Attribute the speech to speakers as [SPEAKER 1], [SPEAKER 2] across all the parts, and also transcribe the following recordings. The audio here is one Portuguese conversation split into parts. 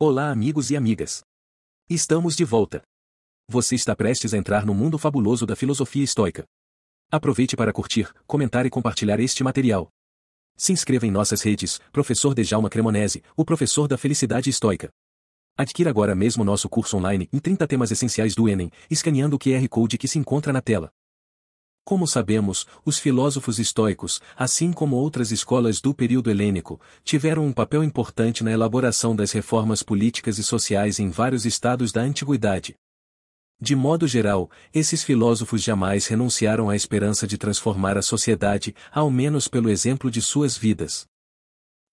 [SPEAKER 1] Olá, amigos e amigas. Estamos de volta. Você está prestes a entrar no mundo fabuloso da filosofia estoica. Aproveite para curtir, comentar e compartilhar este material. Se inscreva em nossas redes, Professor Dejalma Cremonese, o professor da felicidade estoica. Adquira agora mesmo nosso curso online em 30 temas essenciais do Enem, escaneando o QR Code que se encontra na tela. Como sabemos, os filósofos estoicos, assim como outras escolas do período helênico, tiveram um papel importante na elaboração das reformas políticas e sociais em vários estados da antiguidade. De modo geral, esses filósofos jamais renunciaram à esperança de transformar a sociedade, ao menos pelo exemplo de suas vidas.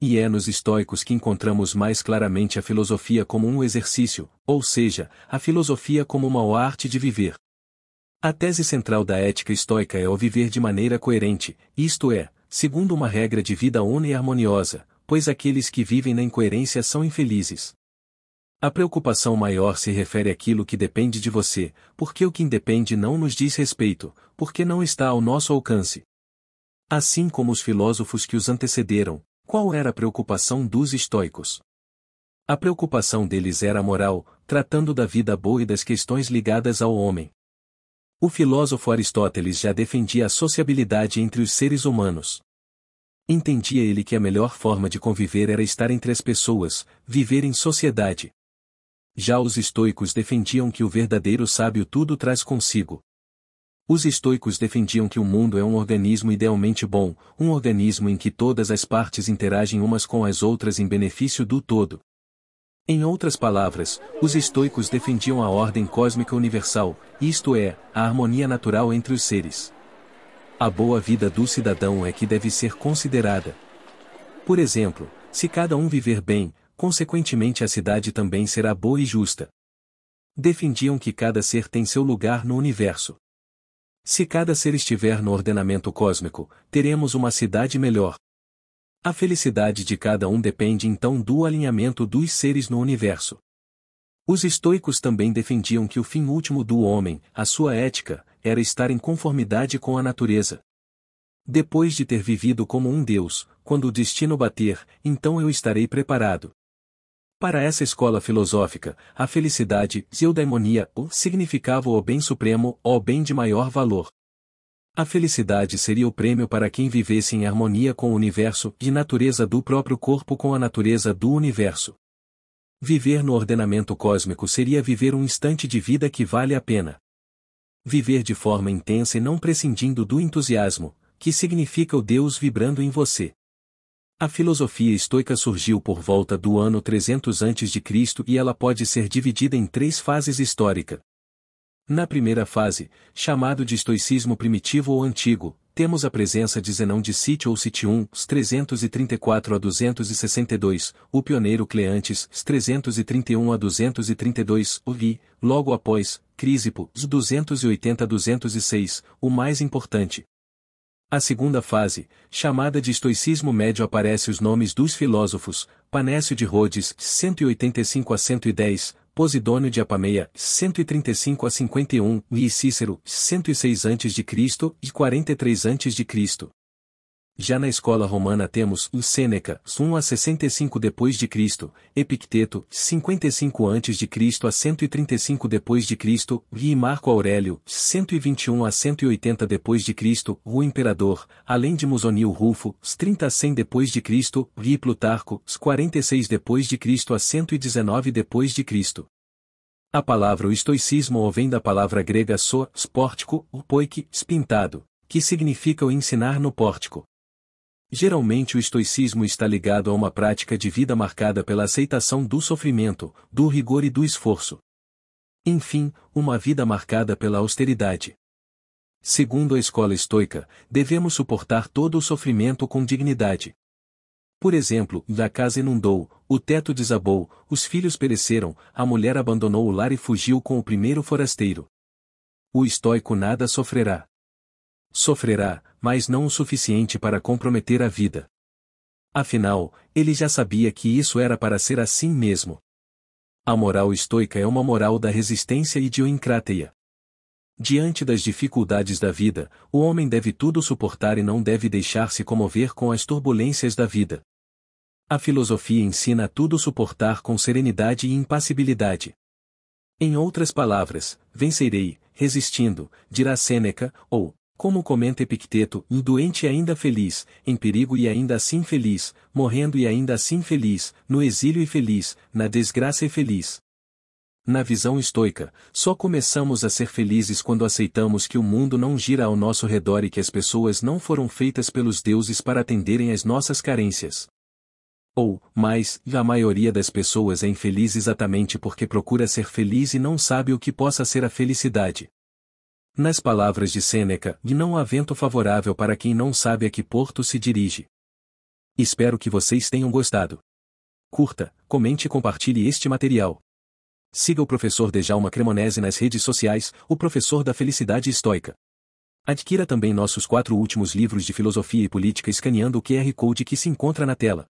[SPEAKER 1] E é nos estoicos que encontramos mais claramente a filosofia como um exercício, ou seja, a filosofia como uma arte de viver. A tese central da ética estoica é o viver de maneira coerente, isto é, segundo uma regra de vida ona e harmoniosa, pois aqueles que vivem na incoerência são infelizes. A preocupação maior se refere àquilo que depende de você, porque o que independe não nos diz respeito, porque não está ao nosso alcance. Assim como os filósofos que os antecederam, qual era a preocupação dos estoicos? A preocupação deles era a moral, tratando da vida boa e das questões ligadas ao homem. O filósofo Aristóteles já defendia a sociabilidade entre os seres humanos. Entendia ele que a melhor forma de conviver era estar entre as pessoas, viver em sociedade. Já os estoicos defendiam que o verdadeiro sábio tudo traz consigo, os estoicos defendiam que o mundo é um organismo idealmente bom, um organismo em que todas as partes interagem umas com as outras em benefício do todo. Em outras palavras, os estoicos defendiam a ordem cósmica universal, isto é, a harmonia natural entre os seres. A boa vida do cidadão é que deve ser considerada. Por exemplo, se cada um viver bem, consequentemente a cidade também será boa e justa. Defendiam que cada ser tem seu lugar no universo. Se cada ser estiver no ordenamento cósmico, teremos uma cidade melhor, a felicidade de cada um depende então do alinhamento dos seres no universo. Os estoicos também defendiam que o fim último do homem, a sua ética, era estar em conformidade com a natureza. Depois de ter vivido como um deus, quando o destino bater, então eu estarei preparado. Para essa escola filosófica, a felicidade, eudaimonia, significava o bem supremo, o bem de maior valor. A felicidade seria o prêmio para quem vivesse em harmonia com o universo e natureza do próprio corpo com a natureza do universo. Viver no ordenamento cósmico seria viver um instante de vida que vale a pena. Viver de forma intensa e não prescindindo do entusiasmo, que significa o Deus vibrando em você. A filosofia estoica surgiu por volta do ano 300 a.C. e ela pode ser dividida em três fases histórica, na primeira fase, chamado de estoicismo primitivo ou antigo, temos a presença de Zenão de Cite ou Citium, 334 a 262, o pioneiro Cleantes, 331 a 232, o Vi, logo após, Crisipo, 280 a 206, o mais importante. A segunda fase, chamada de estoicismo médio aparece os nomes dos filósofos, Panécio de Rhodes, 185 a 110, Posidônio de Apameia, 135 a 51, e Cícero, 106 a.C. e 43 a.C. Já na escola romana temos o Sêneca, 1 a 65 depois de Cristo, Epicteto, 55 antes de Cristo a 135 depois de Cristo, e Marco Aurélio, 121 a 180 depois de Cristo, o imperador, além de Musonio Rufo, 30 a 100 depois de Cristo, e Plutarco, 46 depois de Cristo a 119 depois de Cristo. A palavra o estoicismo vem da palavra grega so, spórtico, poike, pintado, que significa o ensinar no pórtico. Geralmente o estoicismo está ligado a uma prática de vida marcada pela aceitação do sofrimento, do rigor e do esforço. Enfim, uma vida marcada pela austeridade. Segundo a escola estoica, devemos suportar todo o sofrimento com dignidade. Por exemplo, a casa inundou, o teto desabou, os filhos pereceram, a mulher abandonou o lar e fugiu com o primeiro forasteiro. O estoico nada sofrerá. Sofrerá, mas não o suficiente para comprometer a vida. Afinal, ele já sabia que isso era para ser assim mesmo. A moral estoica é uma moral da resistência e de Diante das dificuldades da vida, o homem deve tudo suportar e não deve deixar-se comover com as turbulências da vida. A filosofia ensina a tudo suportar com serenidade e impassibilidade. Em outras palavras, vencerei, resistindo, dirá Sêneca, ou como comenta Epicteto, um doente ainda feliz, em perigo e ainda assim feliz, morrendo e ainda assim feliz, no exílio e feliz, na desgraça e feliz. Na visão estoica, só começamos a ser felizes quando aceitamos que o mundo não gira ao nosso redor e que as pessoas não foram feitas pelos deuses para atenderem às nossas carências. Ou, mais, a maioria das pessoas é infeliz exatamente porque procura ser feliz e não sabe o que possa ser a felicidade. Nas palavras de Sêneca, não há vento favorável para quem não sabe a que porto se dirige. Espero que vocês tenham gostado. Curta, comente e compartilhe este material. Siga o professor Dejalma Cremonese nas redes sociais, o professor da felicidade estoica. Adquira também nossos quatro últimos livros de filosofia e política escaneando o QR Code que se encontra na tela.